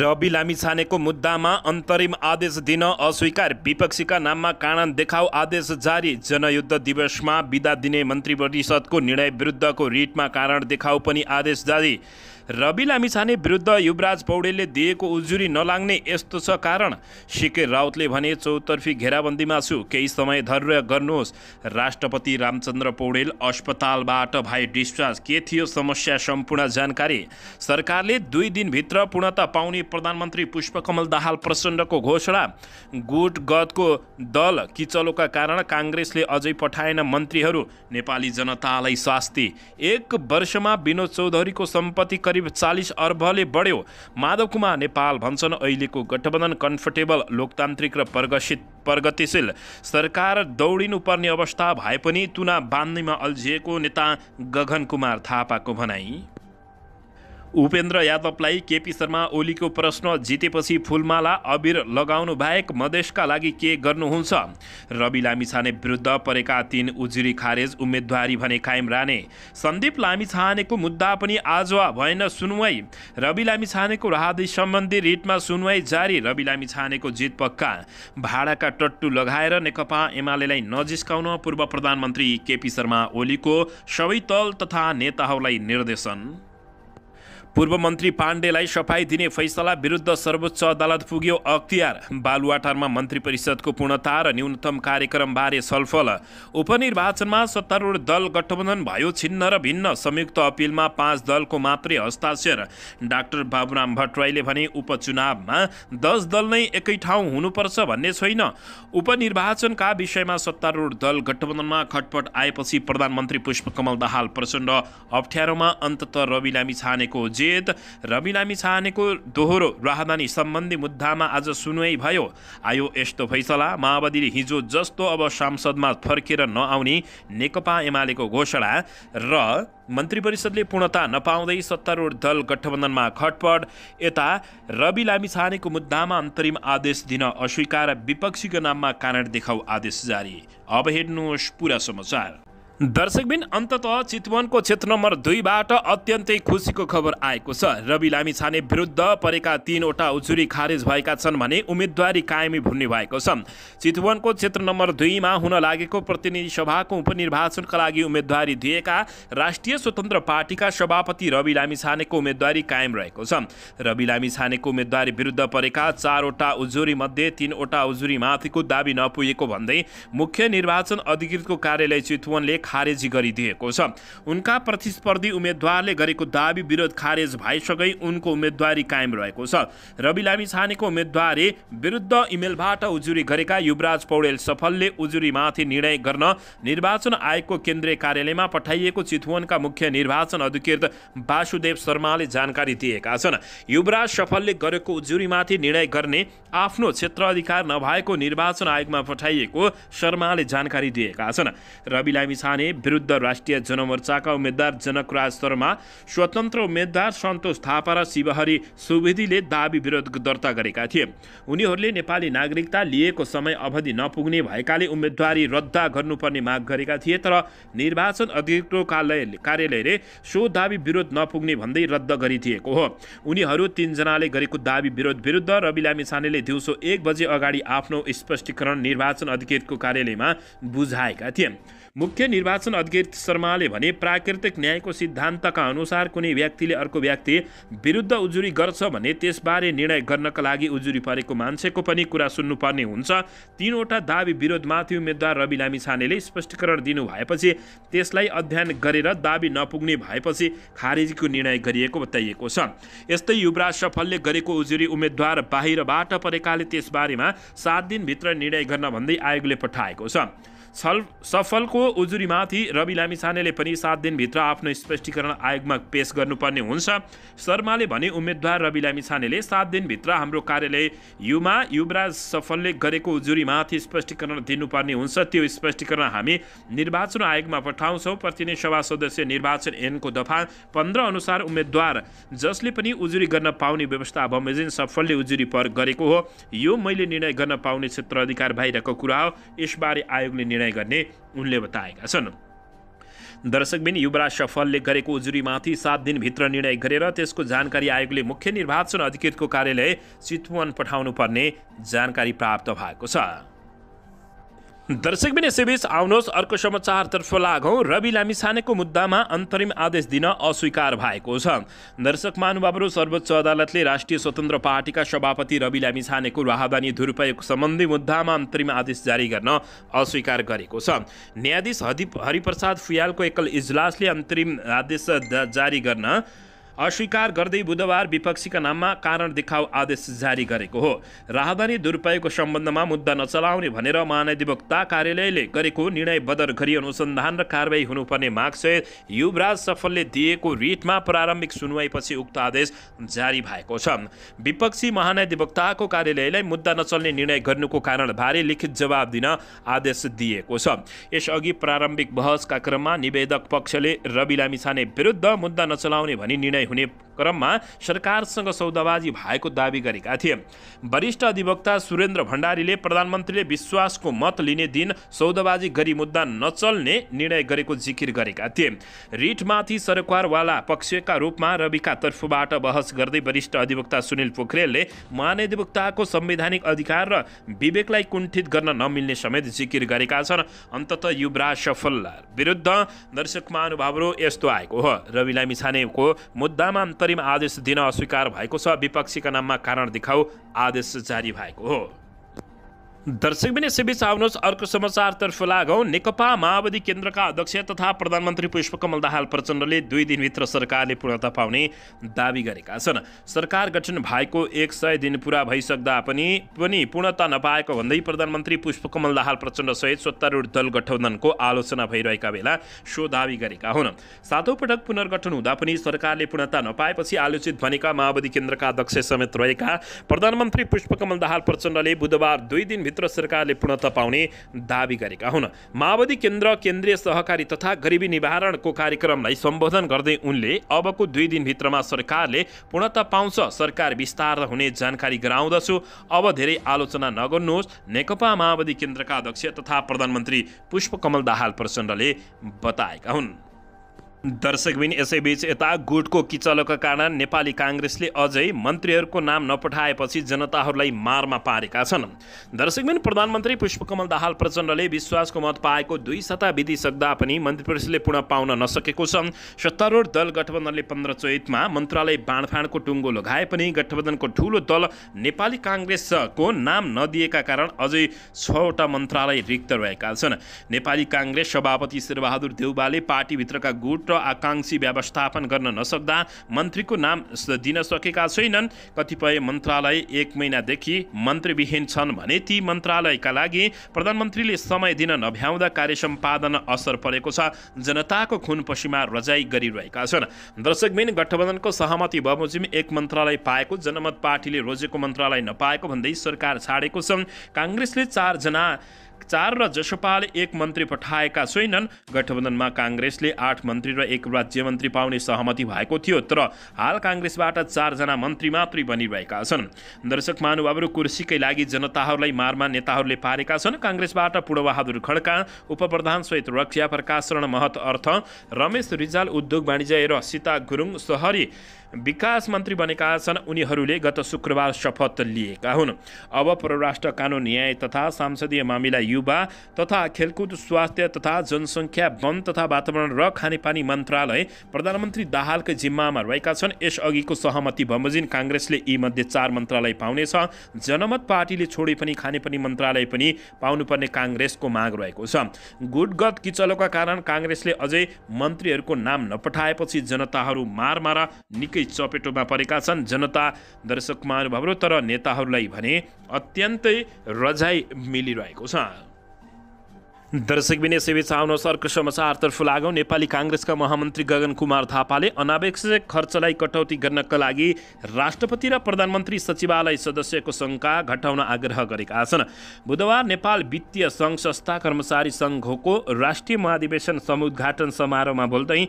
रवि लामिछानेको मुद्दामा अन्तरिम आदेश दिन अस्वीकार विपक्षीका नाममा कारण देखाउ आदेश जारी जनयुद्ध दिवसमा विदा दिने मन्त्री परिषदको निर्णय विरुद्धको रिटमा कारण देखाउ पनि आदेश जारी रवि लामिछाने विरुद्ध युवराज पौडेलले दिएको उजुरी नलाग्ने यस्तो छ कारण सिके राउतले भने चौतर्फी घेराबन्दीमा छु केही समय धैर्य गर्नुहोस् राष्ट्रपति रामचन्द्र पौडेल अस्पतालबाट भाइ डिस्चार्ज के थियो समस्या सम्पूर्ण जानकारी सरकारले दुई दिनभित्र पूर्णता पाउने प्रधानमन्त्री पुष्पकमल दाहाल प्रचण्डको घोषणा गुट गदको दल किचलोका कारण काङ्ग्रेसले अझै पठाएन मन्त्रीहरू नेपाली जनतालाई शास्ति एक वर्षमा विनोद चौधरीको सम्पत्ति करिब चालिस अर्बले बढ्यो माधव कुमार नेपाल भन्छन् अहिलेको गठबन्धन कम्फर्टेबल लोकतान्त्रिक र प्रगसित प्रगतिशील सरकार दौडिनुपर्ने अवस्था भए पनि तुना बाँध्नेमा अल्झिएको नेता गगन कुमार थापाको भनाई उपेन्द्र यादवलाई केपी शर्मा ओलीको प्रश्न जितेपछि फुलमाला अबिर लगाउनु बाहेक मधेसका लागि के गर्नुहुन्छ रवि लामिछाने विरुद्ध परेका तीन उजुरी खारेज उम्मेदवारी भने कायम राने सन्दीप लामिछानेको मुद्दा पनि आज भएन सुनवाई रवि लामिछानेको राहदी सम्बन्धी रिटमा सुनवाई जारी रवि लामिछानेको जित पक्का भाडाका टट्टु लगाएर नेकपा एमालेलाई नजिस्काउन पूर्व प्रधानमन्त्री केपी शर्मा ओलीको सबै तल तथा नेताहरूलाई निर्देशन पूर्व मन्त्री पाण्डेलाई सफाई दिने फैसला विरुद्ध सर्वोच्च अदालत पुग्यो अख्तियार बालुवाटारमा मन्त्री परिषदको पूर्णता र न्यूनतम कार्यक्रमबारे छलफल उपनिर्वाचनमा सत्तारूढ दल गठबन्धन भयो छिन्न र भिन्न संयुक्त अपिलमा पाँच दलको मात्रै हस्ताक्षर डाक्टर बाबुराम भट्टराईले भने उपचुनावमा दस दल नै एकै ठाउँ हुनुपर्छ भन्ने छैन उपनिर्वाचनका विषयमा सत्तारूढ दल गठबन्धनमा खटपट आएपछि प्रधानमन्त्री पुष्पकमल दाहाल प्रचण्ड अप्ठ्यारोमा अन्तत रवि लामी छानेको जे जेद रवि लामी छानेको दोहोरो राहदानी सम्बन्धी मुद्दामा आज सुनवाई भयो आयो यस्तो फैसला माओवादीले हिजो जस्तो अब सांसदमा फर्केर नआउने नेकपा एमालेको घोषणा र मन्त्री परिषदले पूर्णता नपाउँदै सत्तारूढ दल गठबन्धनमा खटपट यता रवि लामी छानेको मुद्दामा अन्तरिम आदेश दिन अस्वीकार विपक्षीको नाममा कारण देखाउ आदेश जारी अब हेर्नुहोस् पुरा समाचार दर्शकबिन अन्तत चितवनको क्षेत्र नम्बर दुईबाट अत्यन्तै खुसीको खबर आएको छ रवि लामिछाने विरुद्ध परेका तिनवटा उजुरी खारेज भएका छन् भने उम्मेदवारी कायमी भुन्ने भएको छ चितवनको क्षेत्र नम्बर दुईमा हुन लागेको प्रतिनिधि सभाको उपनिर्वाचनका लागि उम्मेदवारी दिएका राष्ट्रिय स्वतन्त्र पार्टीका सभापति रवि लामिछानेको उम्मेदवारी कायम रहेको छ रवि लामिछानेको उम्मेदवारी विरुद्ध परेका चारवटा उजुरीमध्ये तिनवटा उजुरी माथिको दावी नपुगेको भन्दै मुख्य निर्वाचन अधिकृतको कार्यालय चितवनले खारेजी गरिदिएको छ उनका प्रतिस्पर्धी उम्मेद्वारले गरेको दावी विरोध खारेज भइसकै उनको उम्मेद्वारी कायम रहेको छ रवि लामी छानेको उम्मेद्वारी विरुद्ध इमेलबाट उजुरी गरेका युवराज पौडेल सफलले उजुरीमाथि निर्णय गर्न निर्वाचन आयोगको केन्द्रीय कार्यालयमा पठाइएको चितवनका मुख्य निर्वाचन अधिकृत वासुदेव शर्माले जानकारी दिएका छन् युवराज सफलले गरेको उजुरीमाथि निर्णय गर्ने आफ्नो क्षेत्र अधिकार नभएको निर्वाचन आयोगमा पठाइएको शर्माले जानकारी दिएका छन् रवि लामी साने विरुद्ध राष्ट्रिय जनमोर्चाका उम्मेद्वार जनकराज शर्मा स्वतन्त्र उम्मेद्वार सन्तोष थापा र शिवहरी सुवेदीले दावी विरोध दर्ता गरेका थिए उनीहरूले नेपाली नागरिकता लिएको समय अवधि नपुग्ने भएकाले उम्मेदवारी रद्द गर्नुपर्ने माग गरेका थिए तर निर्वाचन अधिकृतकालय कार्यालयले सो दावी विरोध नपुग्ने भन्दै रद्द गरिदिएको हो उनीहरू तिनजनाले गरेको दावी विरोध विरुद्ध रवि लामिछानेले दिउँसो एक बजे अगाडि आफ्नो स्पष्टीकरण निर्वाचन अधिकृतको कार्यालयमा बुझाएका थिए मुख्य निर्वाचन अधिकृत शर्माले भने प्राकृतिक न्यायको सिद्धान्तका अनुसार कुनै व्यक्तिले अर्को व्यक्ति विरुद्ध उजुरी गर्छ भने त्यसबारे निर्णय गर्नका लागि उजुरी परेको मान्छेको पनि कुरा सुन्नुपर्ने हुन्छ तिनवटा दावी विरोधमाथि उम्मेद्वार रवि लामिछानेले स्पष्टीकरण दिनु भएपछि त्यसलाई अध्ययन गरेर दावी नपुग्ने भएपछि खारेजीको निर्णय गरिएको बताइएको छ यस्तै युवराज सफलले गरेको उजुरी उम्मेद्वार बाहिरबाट परेकाले त्यसबारेमा सात दिनभित्र निर्णय गर्न भन्दै आयोगले पठाएको छ सफलको उजुरीमाथि रवि लामिछानेले पनि सात दिनभित्र आफ्नो स्पष्टीकरण आयोगमा पेश गर्नुपर्ने हुन्छ शर्माले भने उम्मेद्वार रवि लामिछानेले सात दिनभित्र हाम्रो कार्यालय युमा युवराज सफलले गरेको उजुरीमाथि स्पष्टीकरण दिनुपर्ने हुन्छ त्यो स्पष्टीकरण हामी निर्वाचन आयोगमा पठाउँछौँ प्रतिनिधि सभा सदस्य निर्वाचन ऐनको दफा पन्ध्र अनुसार उम्मेद्वार जसले पनि उजुरी गर्न पाउने व्यवस्था बमोजिन सफलले उजुरी पर गरेको हो यो मैले निर्णय गर्न पाउने क्षेत्र अधिकार बाहिरको कुरा हो यसबारे आयोगले निर्णय निर्णय गर्ने उनले बताएका छन् दर्शकबिन युवराज सफलले गरेको उजुरीमाथि सात दिनभित्र निर्णय गरेर त्यसको जानकारी आयोगले मुख्य निर्वाचन अधिकृतको कार्यालय चितवन पर्ने जानकारी प्राप्त भएको छ दर्शक बिन यसैबीच आउनुहोस् अर्को समाचारतर्फ लागौँ रवि लामिछानेको मुद्दामा अन्तरिम आदेश दिन अस्वीकार भएको छ दर्शक महानुभावहरू सर्वोच्च अदालतले राष्ट्रिय स्वतन्त्र पार्टीका सभापति रवि लामिछानेको राहदानी दुरुपयोग सम्बन्धी मुद्दामा अन्तरिम आदेश जारी गर्न अस्वीकार गरेको छ न्यायाधीश हरिप्रसाद फुयालको एकल इजलासले अन्तरिम आदेश जारी गर्न अस्वीकार गर्दै बुधबार विपक्षीका नाममा कारण देखाउ आदेश जारी गरेको हो राहदानी दुरुपयोगको सम्बन्धमा मुद्दा नचलाउने भनेर महाधिवक्ता कार्यालयले गरेको निर्णय बदर गरी अनुसन्धान र कारवाही हुनुपर्ने मागसहित युवराज सफलले दिएको रिटमा प्रारम्भिक सुनवाईपछि उक्त आदेश जारी भएको छ विपक्षी महानधिवक्ताको कार्यालयलाई मुद्दा नचल्ने निर्णय गर्नुको कारणबारे लिखित जवाब दिन आदेश दिएको छ यसअघि प्रारम्भिक बहसका क्रममा निवेदक पक्षले रवि लामिछाने विरुद्ध मुद्दा नचलाउने भनी निर्णय 霍你 क्रममा सरकारसँग सौदाबाजी भएको दावी गरेका थिए वरिष्ठ अधिवक्ता सुरेन्द्र भण्डारीले प्रधानमन्त्रीले विश्वासको मत लिने दिन सौदाबाजी गरी मुद्दा नचल्ने निर्णय गरेको जिकिर गरेका थिए रिटमाथि सरकारवाला पक्षका रूपमा रविका तर्फबाट बहस गर्दै वरिष्ठ अधिवक्ता सुनिल पोखरेलले महानधिवक्ताको संवैधानिक अधिकार र विवेकलाई कुण्ठित गर्न नमिल्ने समेत जिकिर गरेका छन् अन्तत युवराज सफल विरुद्ध दर्शक महानुभावहरू यस्तो आएको हो रवि लामिछानेको मुद्दामा अन्तरिम आदेश दिन अस्वीकार भएको छ विपक्षीका नाममा कारण देखाऊ आदेश जारी भएको हो दर्शक पनि आउनुहोस् अर्को समाचारतर्फ लागौँ नेकपा माओवादी केन्द्रका अध्यक्ष तथा प्रधानमन्त्री पुष्पकमल दाहाल प्रचण्डले दुई दिनभित्र सरकारले पूर्णता पाउने दावी गरेका छन् सरकार गठन भएको एक सय दिन पुरा भइसक्दा पनि पनि पूर्णता नपाएको भन्दै प्रधानमन्त्री पुष्पकमल दाहाल प्रचण्डसहित सत्तारूढ दल गठबन्धनको आलोचना भइरहेका बेला सो दावी गरेका हुन् सातौँ पटक पुनर्गठन हुँदा पनि सरकारले पूर्णता नपाएपछि आलोचित भनेका माओवादी केन्द्रका अध्यक्ष समेत रहेका प्रधानमन्त्री पुष्पकमल दाहाल प्रचण्डले बुधबार दुई दिनभित्र क्षेत्र सरकारले पूर्णता पाउने दावी गरेका हुन् माओवादी केन्द्र केन्द्रीय सहकारी तथा गरिबी निवारणको कार्यक्रमलाई सम्बोधन गर्दै उनले अबको दुई दिनभित्रमा सरकारले पूर्णता पाउँछ सरकार विस्तार हुने जानकारी गराउँदछु अब धेरै आलोचना नगर्नुहोस् नेकपा माओवादी केन्द्रका अध्यक्ष तथा प्रधानमन्त्री पुष्पकमल दाहाल प्रचण्डले बताएका हुन् दर्शकबिन यसैबीच यता गुटको किचलोका कारण नेपाली काङ्ग्रेसले अझै मन्त्रीहरूको नाम नपठाएपछि जनताहरूलाई मारमा पारेका छन् दर्शकबिन प्रधानमन्त्री पुष्पकमल दाहाल प्रचण्डले विश्वासको मत पाएको दुई सता बितिसक्दा पनि मन्त्री परिषदले पुनः पाउन नसकेको छ सत्तारूढ दल गठबन्धनले पन्ध्र चैतमा मन्त्रालय बाँडफाँडको टुङ्गो लगाए पनि गठबन्धनको ठुलो दल नेपाली काङ्ग्रेसको नाम नदिएका कारण अझै छवटा मन्त्रालय रिक्त रहेका छन् नेपाली काङ्ग्रेस सभापति शेरबहादुर देउबाले पार्टीभित्रका गुट आकांक्षी आकाङ्क्षी व्यवस्थापन गर्न नसक्दा मन्त्रीको नाम दिन सकेका छैनन् कतिपय मन्त्रालय एक महिनादेखि मन्त्रीविहीन छन् भने ती मन्त्रालयका लागि प्रधानमन्त्रीले समय दिन नभ्याउँदा कार्य सम्पादन असर परेको छ जनताको खुन पसिमा रजाई गरिरहेका छन् दर्शकबिन गठबन्धनको सहमति बमोजिम एक मन्त्रालय पाएको जनमत पार्टीले रोजेको मन्त्रालय नपाएको भन्दै सरकार छाडेको छ काङ्ग्रेसले चारजना चार र जसपाले एक मन्त्री पठाएका छैनन् गठबन्धनमा काङ्ग्रेसले आठ मन्त्री र एक राज्य मन्त्री पाउने सहमति भएको थियो तर हाल काङ्ग्रेसबाट चारजना मन्त्री मात्रै बनिरहेका छन् दर्शक महानुभावहरू कुर्सीकै लागि जनताहरूलाई मारमा नेताहरूले पारेका छन् काङ्ग्रेसबाट पूर्णबहादुर खड्का उपप्रधान सहित रक्षा प्रकाश रण महत अर्थ रमेश रिजाल उद्योग वाणिज्य र सीता गुरुङ सहरी विकास मन्त्री बनेका छन् उनीहरूले गत शुक्रबार शपथ लिएका हुन् अब परराष्ट्र कानुन न्याय तथा संसदीय मामिला युवा तथा खेलकुद स्वास्थ्य तथा जनसङ्ख्या वन तथा वातावरण र खानेपानी मन्त्रालय प्रधानमन्त्री दाहालकै जिम्मामा रहेका छन् यसअघिको सहमति बमोजिम काङ्ग्रेसले यी मध्ये चार मन्त्रालय पाउनेछ जनमत पार्टीले छोडे पनि खानेपानी मन्त्रालय पनि पाउनुपर्ने काङ्ग्रेसको माग रहेको छ गुटगत किचलोका कारण काङ्ग्रेसले अझै मन्त्रीहरूको नाम नपठाएपछि जनताहरू मारमारा निकै त्यसै चपेटोमा परेका छन् जनता दर्शक महानुभावहरू तर नेताहरूलाई भने अत्यन्तै रजाइ मिलिरहेको छ दर्शक विनय सेवेचाउनुहोस् अर्को समाचारतर्फ लागौँ नेपाली काङ्ग्रेसका महामन्त्री गगन कुमार थापाले अनावश्यक खर्चलाई कटौती गर्नका लागि राष्ट्रपति र प्रधानमन्त्री सचिवालय सदस्यको सङ्ख्या घटाउन आग्रह गरेका छन् बुधबार नेपाल वित्तीय सङ्घ संस्था कर्मचारी सङ्घको राष्ट्रिय महाधिवेशन समुद्घाटन समारोहमा बोल्दै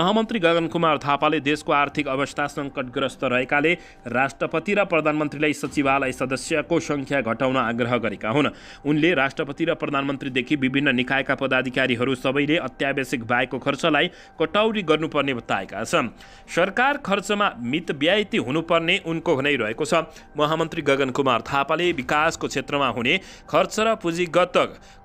महामन्त्री गगन कुमार थापाले देशको आर्थिक अवस्था सङ्कटग्रस्त रहेकाले राष्ट्रपति र प्रधानमन्त्रीलाई सचिवालय सदस्यको सङ्ख्या घटाउन आग्रह गरेका हुन् उनले राष्ट्रपति र प्रधानमन्त्रीदेखि विभिन्न निकायका पदाधिकारीहरू सबैले अत्यावश्यक बाहेकको खर्चलाई कटौरी गर्नुपर्ने बताएका छन् सरकार खर्चमा मितव्यायती हुनुपर्ने उनको भनाइ रहेको छ महामन्त्री गगन कुमार थापाले विकासको क्षेत्रमा हुने खर्च र पुँजीगत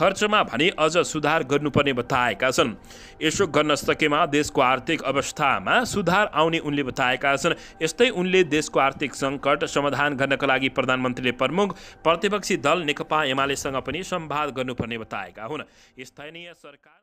खर्चमा भने अझ सुधार गर्नुपर्ने बताएका छन् यसो गर्न सकेमा देशको आर्थिक अवस्थामा सुधार आउने उनले बताएका छन् यस्तै उनले देशको आर्थिक सङ्कट समाधान गर्नका लागि प्रधानमन्त्रीले प्रमुख प्रतिपक्षी दल नेकपा एमालेसँग पनि सम्वाद गर्नुपर्ने बताएका हुन् está em essa cara